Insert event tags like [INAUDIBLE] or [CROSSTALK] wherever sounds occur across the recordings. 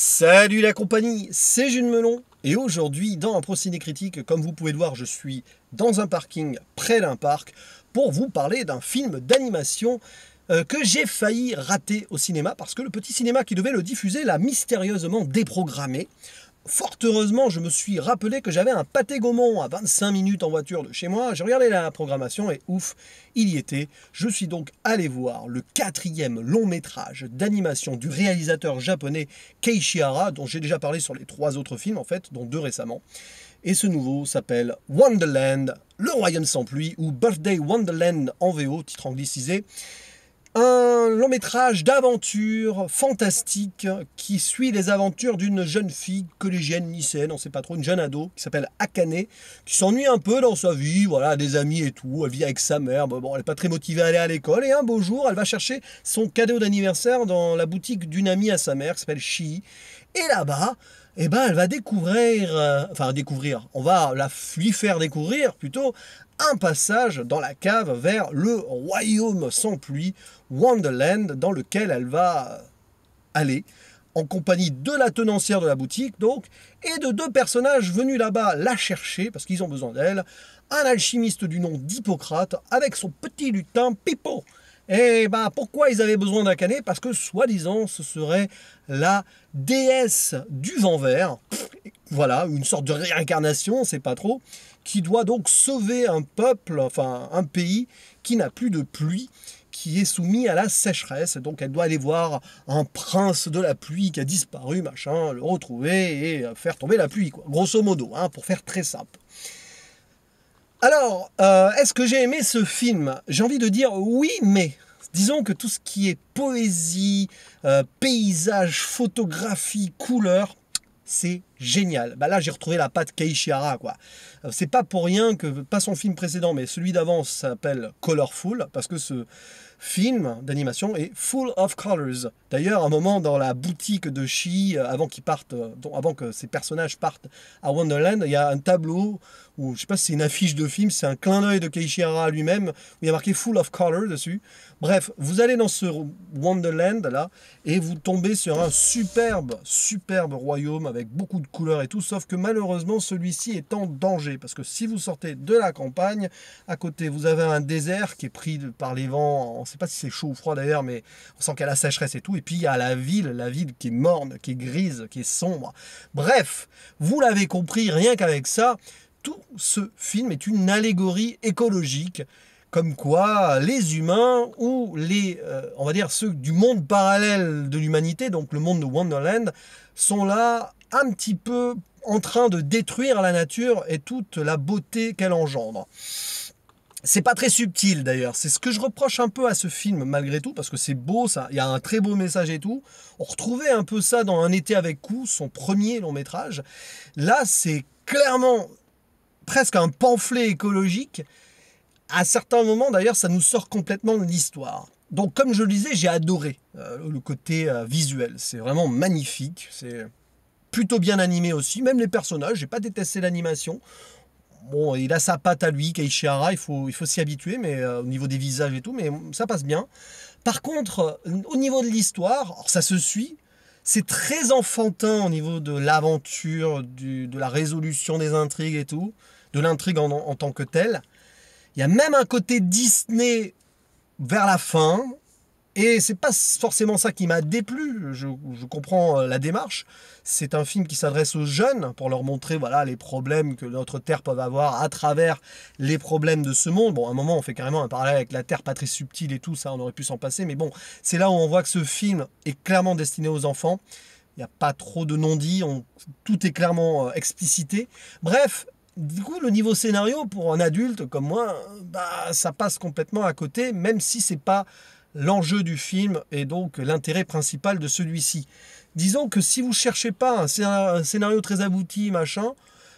Salut la compagnie, c'est Jules Melon et aujourd'hui dans un procédé critique, comme vous pouvez le voir, je suis dans un parking près d'un parc pour vous parler d'un film d'animation euh, que j'ai failli rater au cinéma parce que le petit cinéma qui devait le diffuser l'a mystérieusement déprogrammé fort heureusement, je me suis rappelé que j'avais un pâté Gaumont à 25 minutes en voiture de chez moi. J'ai regardé la programmation et ouf, il y était. Je suis donc allé voir le quatrième long métrage d'animation du réalisateur japonais Keishihara, dont j'ai déjà parlé sur les trois autres films en fait, dont deux récemment. Et ce nouveau s'appelle Wonderland, le royaume sans pluie, ou Birthday Wonderland en VO, titre anglicisé un long métrage d'aventure fantastique qui suit les aventures d'une jeune fille collégienne, lycéenne, on ne sait pas trop, une jeune ado qui s'appelle Akane, qui s'ennuie un peu dans sa vie, voilà, des amis et tout, elle vit avec sa mère, bon, elle n'est pas très motivée à aller à l'école, et un beau jour, elle va chercher son cadeau d'anniversaire dans la boutique d'une amie à sa mère qui s'appelle Chi. et là-bas, eh ben, elle va découvrir, euh, enfin découvrir, on va la, lui faire découvrir plutôt un passage dans la cave vers le royaume sans pluie, Wonderland, dans lequel elle va euh, aller en compagnie de la tenancière de la boutique, donc, et de deux personnages venus là-bas la chercher, parce qu'ils ont besoin d'elle, un alchimiste du nom d'Hippocrate, avec son petit lutin Pipo, et eh bah ben, pourquoi ils avaient besoin d'un canet Parce que soi-disant ce serait la déesse du vent vert, voilà, une sorte de réincarnation, c'est pas trop, qui doit donc sauver un peuple, enfin un pays qui n'a plus de pluie qui est soumis à la sécheresse. Donc elle doit aller voir un prince de la pluie qui a disparu, machin, le retrouver et euh, faire tomber la pluie, quoi. Grosso modo, hein, pour faire très simple. Alors, euh, est-ce que j'ai aimé ce film J'ai envie de dire oui, mais disons que tout ce qui est poésie, euh, paysage, photographie, couleur, c'est génial. Bah là, j'ai retrouvé la patte Keishihara, quoi. Euh, c'est pas pour rien que, pas son film précédent, mais celui d'avant s'appelle Colorful, parce que ce, film d'animation est Full of Colors. D'ailleurs, un moment dans la boutique de Chi, euh, avant qu'ils partent, euh, avant que ces personnages partent à Wonderland, il y a un tableau où je sais pas si c'est une affiche de film, c'est un clin d'œil de Keishihara lui-même où il y a marqué Full of Colors dessus. Bref, vous allez dans ce Wonderland là et vous tombez sur un superbe, superbe royaume avec beaucoup de couleurs et tout, sauf que malheureusement celui-ci est en danger parce que si vous sortez de la campagne, à côté vous avez un désert qui est pris par les vents en ne sais pas si c'est chaud ou froid d'ailleurs, mais on sent qu'il y a la sécheresse et tout. Et puis il y a la ville, la ville qui est morne, qui est grise, qui est sombre. Bref, vous l'avez compris, rien qu'avec ça, tout ce film est une allégorie écologique comme quoi les humains ou les, euh, on va dire, ceux du monde parallèle de l'humanité, donc le monde de Wonderland, sont là un petit peu en train de détruire la nature et toute la beauté qu'elle engendre. C'est pas très subtil d'ailleurs. C'est ce que je reproche un peu à ce film malgré tout parce que c'est beau ça. Il y a un très beau message et tout. On retrouvait un peu ça dans Un été avec coup, son premier long métrage. Là, c'est clairement presque un pamphlet écologique. À certains moments d'ailleurs, ça nous sort complètement de l'histoire. Donc comme je le disais, j'ai adoré euh, le côté euh, visuel. C'est vraiment magnifique. C'est plutôt bien animé aussi. Même les personnages, j'ai pas détesté l'animation bon, il a sa patte à lui, Keishihara, il faut, il faut s'y habituer, mais euh, au niveau des visages et tout, mais ça passe bien. Par contre, au niveau de l'histoire, ça se suit, c'est très enfantin au niveau de l'aventure, de la résolution des intrigues et tout, de l'intrigue en, en, tant que telle. Il y a même un côté Disney vers la fin, et c'est pas forcément ça qui m'a déplu. Je, comprends euh, la démarche. C'est un film qui s'adresse aux jeunes pour leur montrer voilà les problèmes que notre Terre peut avoir à travers les problèmes de ce monde. Bon, à un moment, on fait carrément un parallèle avec la Terre, pas très subtile et tout ça. On aurait pu s'en passer, mais bon, c'est là où on voit que ce film est clairement destiné aux enfants. Il n'y a pas trop de non-dits, tout est clairement euh, explicité. Bref, du coup, le niveau scénario pour un adulte comme moi, bah, ça passe complètement à côté, même si c'est pas l'enjeu du film et donc l'intérêt principal de celui-ci. Disons que si vous ne cherchez pas un scénario très abouti, machin,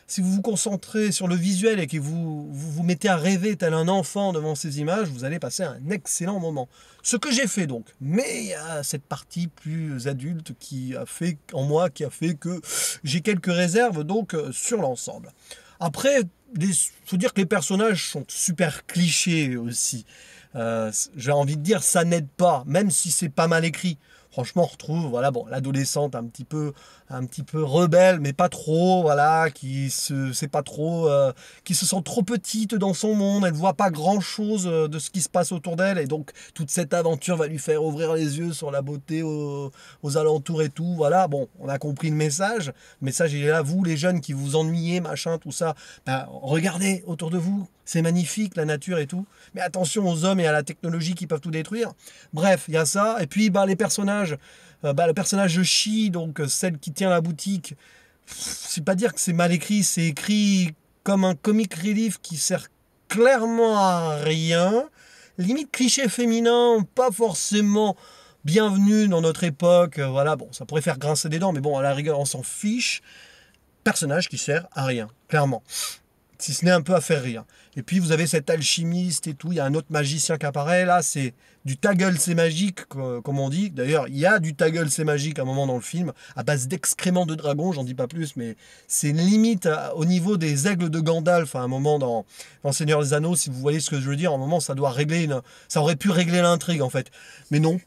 si vous vous concentrez sur le visuel et que vous, vous, mettez à rêver tel un enfant devant ces images, vous allez passer un excellent moment. Ce que j'ai fait donc. Mais il cette partie plus adulte qui a fait en moi, qui a fait que j'ai quelques réserves donc sur l'ensemble. Après, il faut dire que les personnages sont super clichés aussi. Euh, j'ai envie de dire, ça n'aide pas, même si c'est pas mal écrit franchement, on retrouve, voilà, bon, l'adolescente un petit peu, un petit peu rebelle, mais pas trop, voilà, qui se, pas trop, euh, qui se sent trop petite dans son monde, elle voit pas grand chose euh, de ce qui se passe autour d'elle, et donc toute cette aventure va lui faire ouvrir les yeux sur la beauté aux, alentours et tout, voilà, bon, on a compris le message, le message il est là, vous les jeunes qui vous ennuyez, machin, tout ça, ben, regardez autour de vous, c'est magnifique, la nature et tout, mais attention aux hommes et à la technologie qui peuvent tout détruire. Bref, il y a ça, et puis, ben, les personnages, euh, bah, le personnage de Chi, donc euh, celle qui tient la boutique, c'est pas dire que c'est mal écrit, c'est écrit comme un comic relief qui sert clairement à rien. Limite cliché féminin, pas forcément bienvenu dans notre époque. Euh, voilà, bon, ça pourrait faire grincer des dents, mais bon, à la rigueur, on s'en fiche. Personnage qui sert à rien, clairement si ce n'est un peu à faire rire. Et puis vous avez cet alchimiste et tout, il y a un autre magicien qui apparaît, là c'est du Taggle, c'est magique, comme on dit. D'ailleurs, il y a du ta c'est magique à un moment dans le film, à base d'excréments de dragon, j'en dis pas plus, mais c'est limite euh, au niveau des aigles de Gandalf, à un moment dans, dans, Seigneur des Anneaux, si vous voyez ce que je veux dire, à un moment ça doit régler, une, ça aurait pu régler l'intrigue en fait. Mais non,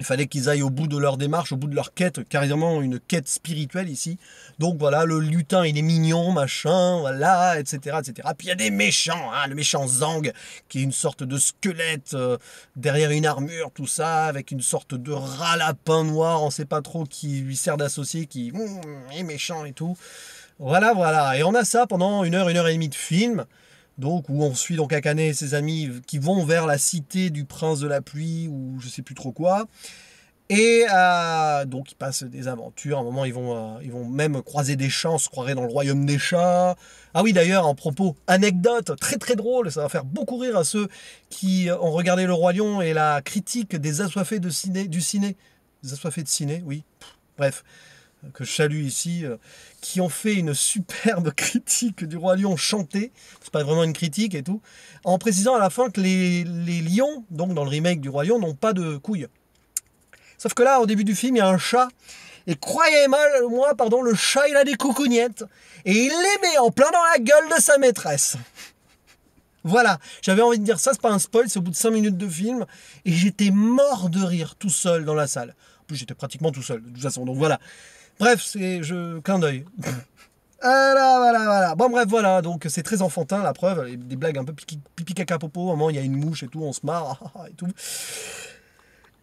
il fallait qu'ils aillent au bout de leur démarche, au bout de leur quête, carrément une quête spirituelle ici. Donc voilà, le lutin, il est mignon, machin, voilà, etc. etc. Puis il y a des méchants, hein, le méchant Zang, qui est une sorte de squelette euh, derrière une armure, tout ça, avec une sorte de rat lapin noir, on ne sait pas trop, qui lui sert d'associé, qui mm, est méchant et tout. Voilà, voilà. Et on a ça pendant une heure, une heure et demie de film donc où on suit donc Akane et ses amis qui vont vers la cité du prince de la pluie ou je sais plus trop quoi. Et euh, donc ils passent des aventures. À un moment, ils vont, euh, ils vont même croiser des chats. On se croirait dans le royaume des chats. Ah oui, d'ailleurs, en propos anecdote très très drôle. Ça va faire beaucoup rire à ceux qui ont regardé Le Roi Lion et la critique des assoiffés de ciné, du ciné, des assoiffés de ciné, oui. bref que je salue ici, euh, qui ont fait une superbe [LAUGHS] critique du roi lion chanté, c'est pas vraiment une critique et tout, en précisant à la fin que les, les lions, donc dans le remake du roi lion, n'ont pas de couilles. Sauf que là, au début du film, il y a un chat, et croyez-moi, pardon, le chat, il a des coucougnettes, et il les met en plein dans la gueule de sa maîtresse. [LAUGHS] Voilà, j'avais envie de dire ça, c'est pas un spoil, c'est au bout de 5 minutes de film, et j'étais mort de rire tout seul dans la salle. En plus, j'étais pratiquement tout seul, de toute façon, donc voilà. Bref, c'est je clin d'œil. Voilà, [LAUGHS] ah voilà, voilà. Bon, bref, voilà. Donc, c'est très enfantin, la preuve. Des blagues un peu pipi, caca popo. À un moment, il y a une mouche et tout, on se marre [LAUGHS] ah, ah, et tout.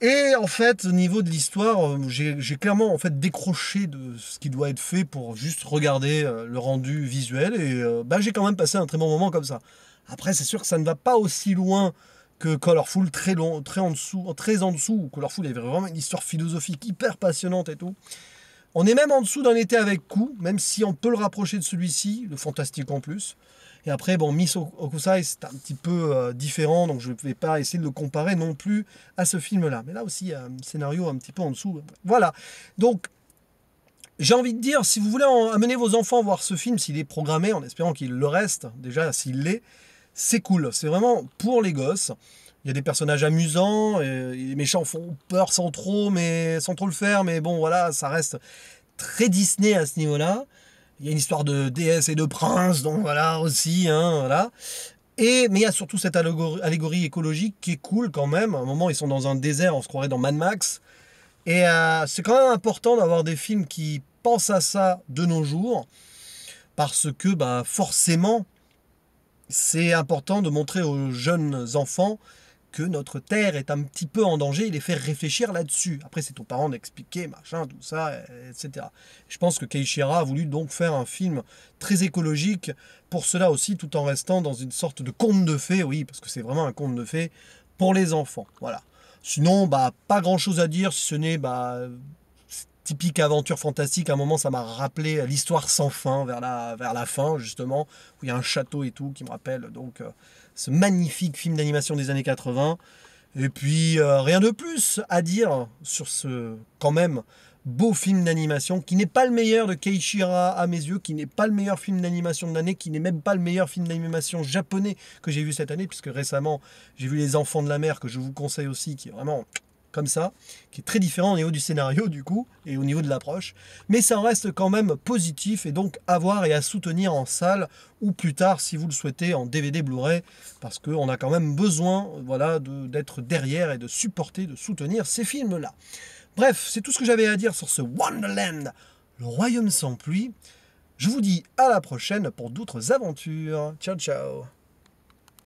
Et en fait, au niveau de l'histoire, euh, j'ai clairement en fait décroché de ce qui doit être fait pour juste regarder euh, le rendu visuel. Et euh, bah, j'ai quand même passé un très bon moment comme ça. Après, c'est sûr que ça ne va pas aussi loin que Colorful, très, long, très en dessous, très en dessous. Colorful avait vraiment une histoire philosophique hyper passionnante et tout. On est même en dessous d'un été avec coup, même si on peut le rapprocher de celui-ci, le fantastique en plus. Et après, bon, Miss Okusai, c'est un petit peu euh, différent, donc je ne vais pas essayer de le comparer non plus à ce film-là. Mais là aussi, un scénario un petit peu en dessous. Voilà. Donc, j'ai envie de dire, si vous voulez amener vos enfants voir ce film, s'il est programmé, en espérant qu'il le reste, déjà, s'il l'est, c'est cool. C'est vraiment pour les gosses. Il y a des personnages amusants, et les méchants font peur sans trop, mais sans trop le faire, mais bon voilà, ça reste très Disney à ce niveau-là. Il y a une histoire de déesse et de prince, donc voilà aussi, hein, voilà. Et, mais il y a surtout cette allégorie, écologique qui est cool quand même. À un moment, ils sont dans un désert, on se croirait dans Mad Max. Et euh, c'est quand même important d'avoir des films qui pensent à ça de nos jours, parce que bah, forcément, c'est important de montrer aux jeunes enfants que notre Terre est un petit peu en danger il est fait réfléchir là-dessus. Après, c'est aux parents d'expliquer, machin, tout ça, etc. Je pense que Keishira a voulu donc faire un film très écologique pour cela aussi, tout en restant dans une sorte de conte de fées, oui, parce que c'est vraiment un conte de fées pour les enfants. Voilà. Sinon, bah, pas grand-chose à dire, si ce n'est bah, typique aventure fantastique. À un moment, ça m'a rappelé l'histoire sans fin, vers la, vers la fin, justement, où il y a un château et tout, qui me rappelle donc euh, ce magnifique film d'animation des années 80. Et puis, euh, rien de plus à dire sur ce, quand même, beau film d'animation, qui n'est pas le meilleur de Keishira à mes yeux, qui n'est pas le meilleur film d'animation de l'année, qui n'est même pas le meilleur film d'animation japonais que j'ai vu cette année, puisque récemment, j'ai vu Les Enfants de la Mer, que je vous conseille aussi, qui est vraiment comme ça, qui est très différent au niveau du scénario du coup et au niveau de l'approche. Mais ça en reste quand même positif et donc à voir et à soutenir en salle ou plus tard si vous le souhaitez en DVD Blu-ray parce qu'on a quand même besoin voilà, d'être derrière et de supporter, de soutenir ces films-là. Bref, c'est tout ce que j'avais à dire sur ce Wonderland, le royaume sans pluie. Je vous dis à la prochaine pour d'autres aventures. Ciao ciao